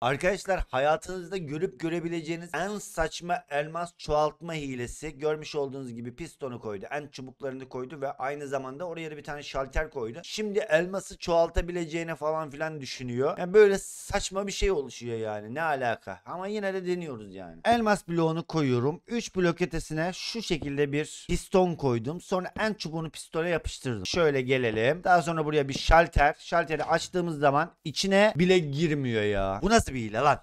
Arkadaşlar hayatınızda görüp görebileceğiniz en saçma elmas çoğaltma hilesi görmüş olduğunuz gibi pistonu koydu. En çubuklarını koydu ve aynı zamanda oraya da bir tane şalter koydu. Şimdi elması çoğaltabileceğine falan filan düşünüyor. Yani böyle saçma bir şey oluşuyor yani ne alaka. Ama yine de deniyoruz yani. Elmas bloğunu koyuyorum. 3 blok ötesine şu şekilde bir piston koydum. Sonra en çubuğunu pistole yapıştırdım. Şöyle gelelim. Daha sonra buraya bir şalter. Şalteri açtığımız zaman içine bile girmiyor ya. Bu nasıl Cosby แล้วล่ะ